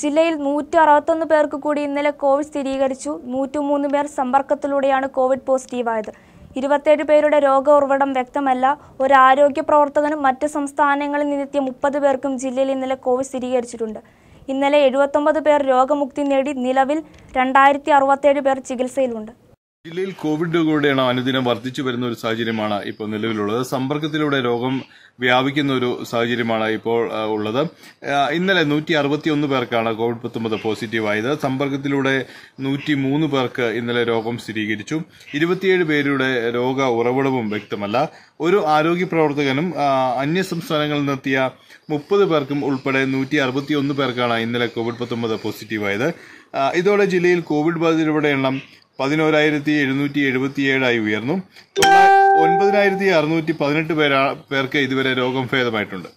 ജില്ലയിൽ നൂറ്റി അറുപത്തൊന്ന് പേർക്ക് കൂടി ഇന്നലെ കോവിഡ് സ്ഥിരീകരിച്ചു നൂറ്റിമൂന്ന് പേർ സമ്പർക്കത്തിലൂടെയാണ് കോവിഡ് പോസിറ്റീവായത് ഇരുപത്തേഴ് പേരുടെ രോഗ ഉറവിടം വ്യക്തമല്ല ഒരു ആരോഗ്യ പ്രവർത്തകനും മറ്റ് സംസ്ഥാനങ്ങളിൽ നിന്നെത്തിയ മുപ്പത് പേർക്കും ജില്ലയിൽ ഇന്നലെ കോവിഡ് സ്ഥിരീകരിച്ചിട്ടുണ്ട് ഇന്നലെ എഴുപത്തൊമ്പത് പേർ രോഗമുക്തി നേടി നിലവിൽ രണ്ടായിരത്തി അറുപത്തേഴ് പേർ ചികിത്സയിലുണ്ട് ജില്ലയിൽ കോവിഡ് രോഗികളുടെ എണ്ണം അനുദിനം വർദ്ധിച്ചു വരുന്ന ഒരു സാഹചര്യമാണ് ഇപ്പോൾ നിലവിലുള്ളത് സമ്പർക്കത്തിലൂടെ രോഗം വ്യാപിക്കുന്ന ഒരു സാഹചര്യമാണ് ഇപ്പോൾ ഉള്ളത് ഇന്നലെ നൂറ്റി അറുപത്തിയൊന്ന് പേർക്കാണ് കോവിഡ് പത്തൊമ്പത് പോസിറ്റീവായത് സമ്പർക്കത്തിലൂടെ നൂറ്റി മൂന്ന് പേർക്ക് ഇന്നലെ രോഗം സ്ഥിരീകരിച്ചു ഇരുപത്തിയേഴ് പേരുടെ രോഗ ഉറവിടവും വ്യക്തമല്ല ഒരു ആരോഗ്യ പ്രവർത്തകനും അന്യ സംസ്ഥാനങ്ങളിൽ നിന്നെത്തിയ മുപ്പത് പേർക്കും ഉൾപ്പെടെ നൂറ്റി അറുപത്തിയൊന്ന് പേർക്കാണ് ഇന്നലെ കോവിഡ് പത്തൊമ്പത് പോസിറ്റീവായത് ഇതോടെ ജില്ലയിൽ കോവിഡ് ബാധിതരുടെ എണ്ണം പതിനോരായിരത്തി എഴുന്നൂറ്റി എഴുപത്തിയേഴായി ഉയർന്നു ഒൻപതിനായിരത്തി അറുന്നൂറ്റി പതിനെട്ട് പേരാ പേർക്ക് ഇതുവരെ രോഗം ഭേദമായിട്ടുണ്ട്